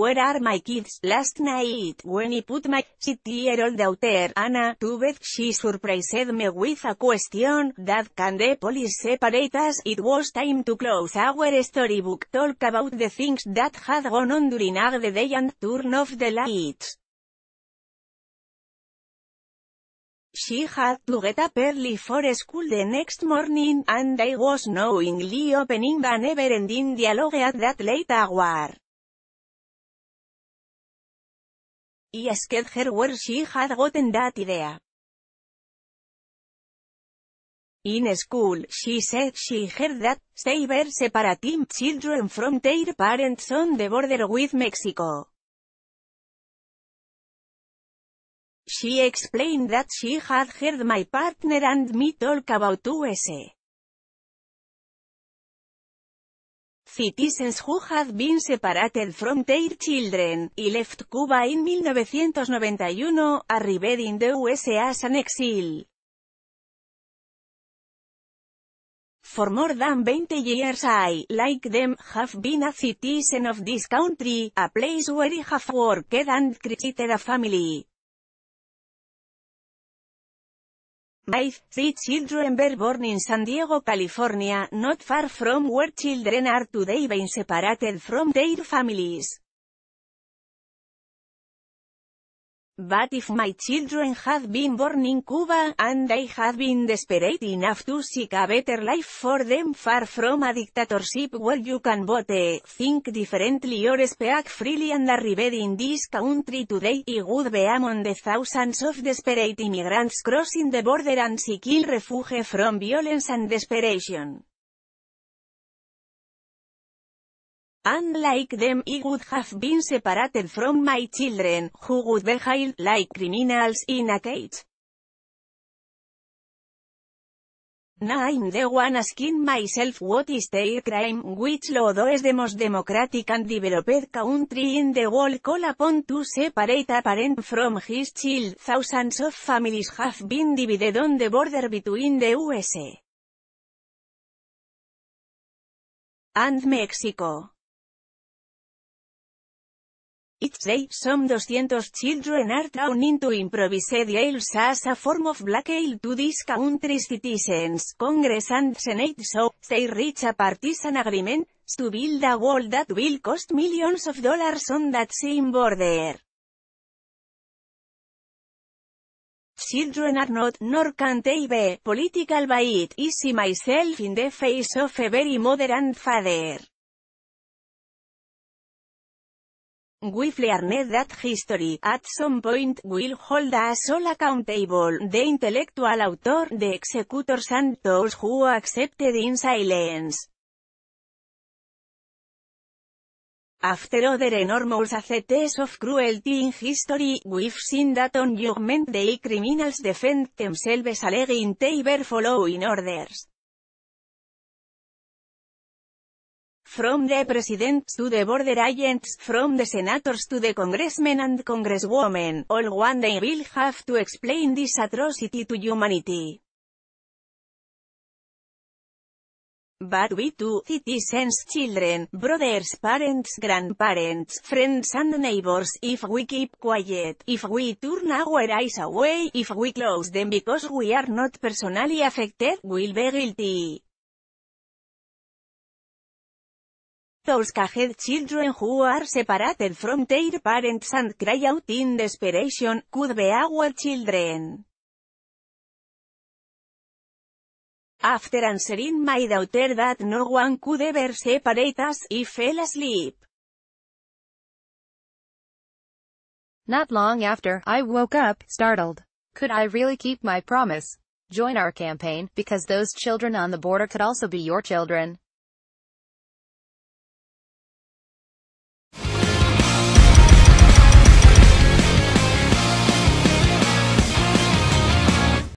Where are my kids? Last night, when he put my sister year old daughter, Anna, to bed, she surprised me with a question, that can the police separate It was time to close our storybook, talk about the things that had gone on during the day and turn off the lights. She had to get up early for school the next morning, and I was knowingly opening the never-ending dialogue at that late hour. asked her where she had gotten that idea. In school, she said she heard that they were separating children from their parents on the border with Mexico. She explained that she had heard my partner and me talk about us. Citizens who HAVE been separated from their children, and left Cuba in 1991, arrived in the USA as an exile. For more than 20 years I, like them, have been a citizen of this country, a place where I have worked and created a family. Wife, three children were born in San Diego, California, not far from where children are today being separated from their families. But if my children had been born in Cuba, and they had been desperate enough to seek a better life for them far from a dictatorship where you can vote, eh? think differently or speak freely and arrive in this country today I would be among the thousands of desperate immigrants crossing the border and seeking refuge from violence and desperation. Unlike them I would have been separated from my children, who would be like criminals in a cage. Now I'm the one asking myself what is their crime, which law does the most democratic and developed country in the world call upon to separate a parent from his child. Thousands of families have been divided on the border between the U.S. and Mexico. It day, some 200 children are drawn into improvised ales as a form of blackmail to this country's citizens, Congress and Senate so, they reach a partisan agreement, to build a wall that will cost millions of dollars on that same border. Children are not, nor can they be, political by it, I see myself in the face of a very modern father. We learned that history, at some point, will hold us all accountable, the intellectual author, the Executor Santos, who accepted in silence. After other enormous acts of cruelty in history, we've seen that on judgment day criminals defend themselves alleging they were following orders. from the presidents to the border agents, from the senators to the congressmen and congresswomen, all one day will have to explain this atrocity to humanity. But we too, citizens, children, brothers, parents, grandparents, friends and neighbors, if we keep quiet, if we turn our eyes away, if we close them because we are not personally affected, we'll be guilty. those caged children who are separated from their parents and cry out in desperation, could be our children. After answering my daughter that no one could ever separate us, I fell asleep. Not long after, I woke up, startled. Could I really keep my promise? Join our campaign, because those children on the border could also be your children.